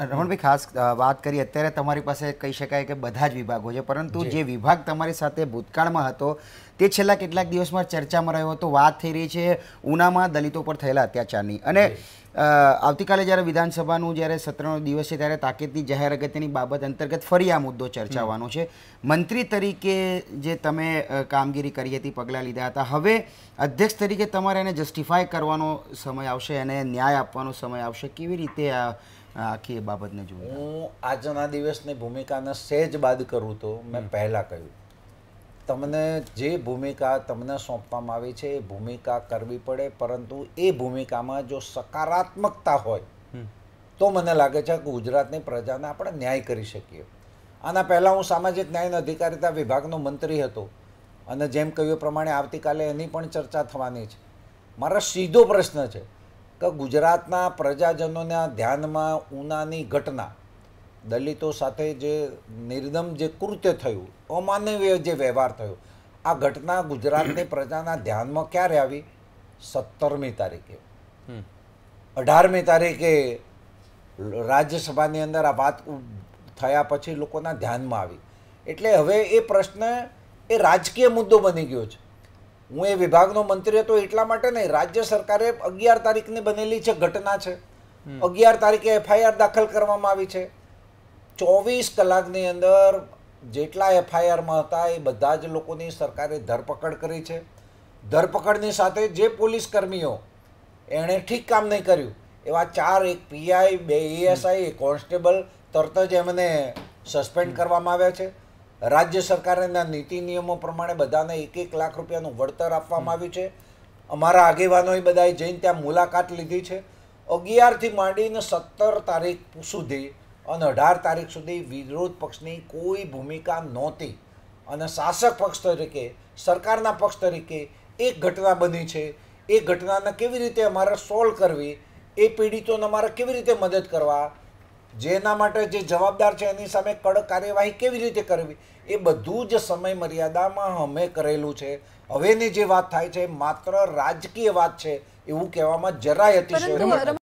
રમણભાઈ ખાસ વાત કરી અત્યારે તમારી પાસે કહી શકાય કે બધા જ વિભાગો છે પરંતુ જે વિભાગ તમારી સાથે ભૂતકાળમાં હતો તે છેલ્લા કેટલાક દિવસમાં ચર્ચામાં રહ્યો હતો વાત થઈ રહી છે ઉનામાં દલિતો પર થયેલા અત્યાચારની અને આવતીકાલે જ્યારે વિધાનસભાનું જ્યારે સત્રનો દિવસ છે ત્યારે તાકીદની જાહેર અગત્યની બાબત અંતર્ગત ફરી આ મુદ્દો ચર્ચાવાનો છે મંત્રી તરીકે જે તમે કામગીરી કરી હતી પગલાં લીધા હતા હવે અધ્યક્ષ તરીકે તમારે એને જસ્ટિફાય કરવાનો સમય આવશે એને ન્યાય આપવાનો સમય આવશે કેવી રીતે આ આખી એ બાબતને જોયું હું આજના દિવસની ભૂમિકાને સહેજ બાદ કરું તો મેં પહેલાં કહ્યું તમને જે ભૂમિકા તમને સોંપવામાં આવી છે એ ભૂમિકા કરવી પડે પરંતુ એ ભૂમિકામાં જો સકારાત્મકતા હોય તો મને લાગે છે કે ગુજરાતની પ્રજાને આપણે ન્યાય કરી શકીએ આના પહેલાં હું સામાજિક ન્યાયના અધિકારીતા વિભાગનો મંત્રી હતો અને જેમ કહ્યું પ્રમાણે આવતીકાલે એની પણ ચર્ચા થવાની છે મારા સીધો પ્રશ્ન છે કે ગુજરાતના પ્રજાજનોના ધ્યાનમાં ઉનાની ઘટના દલિતો સાથે જે નિર્દમ જે કૃત્ય થયું અમાનવીય જે વ્યવહાર થયો આ ઘટના ગુજરાતની પ્રજાના ધ્યાનમાં ક્યારે આવી સત્તરમી તારીખે અઢારમી તારીખે રાજ્યસભાની અંદર આ વાત થયા પછી લોકોના ધ્યાનમાં આવી એટલે હવે એ પ્રશ્ન એ રાજકીય મુદ્દો બની ગયો છે હું એ વિભાગનો મંત્રી હતો એટલા માટે નહીં રાજ્ય સરકારે અગિયાર તારીખની બનેલી છે ઘટના છે અગિયાર તારીખે એફઆઈઆર દાખલ કરવામાં આવી છે ચોવીસ કલાકની અંદર જેટલા એફઆઈઆરમાં હતા એ બધા જ લોકોની સરકારે ધરપકડ કરી છે ધરપકડની સાથે જે પોલીસ કર્મીઓ એણે ઠીક કામ નહીં કર્યું એવા ચાર એક પીઆઈ બે એએસઆઈ એક કોન્સ્ટેબલ તરત જ એમને સસ્પેન્ડ કરવામાં આવ્યા છે રાજ્ય સરકારના નીતિ નિયમો પ્રમાણે બધાને એક એક લાખ રૂપિયાનું વળતર આપવામાં આવ્યું છે અમારા આગેવાનોએ બધાએ જઈને ત્યાં મુલાકાત લીધી છે અગિયારથી માંડીને સત્તર તારીખ સુધી અને અઢાર તારીખ સુધી વિરોધ પક્ષની કોઈ ભૂમિકા નહોતી અને શાસક પક્ષ તરીકે સરકારના પક્ષ તરીકે એક ઘટના બની છે એ ઘટનાને કેવી રીતે અમારે સોલ્વ કરવી એ પીડિતોને અમારે કેવી રીતે મદદ કરવા જેના માટે જે જવાબદાર છે એની સામે કડક કાર્યવાહી કેવી રીતે કરવી એ બધું જ સમય મર્યાદામાં અમે કરેલું છે હવેની જે વાત થાય છે માત્ર રાજકીય વાત છે એવું કહેવામાં જરાય અતિશય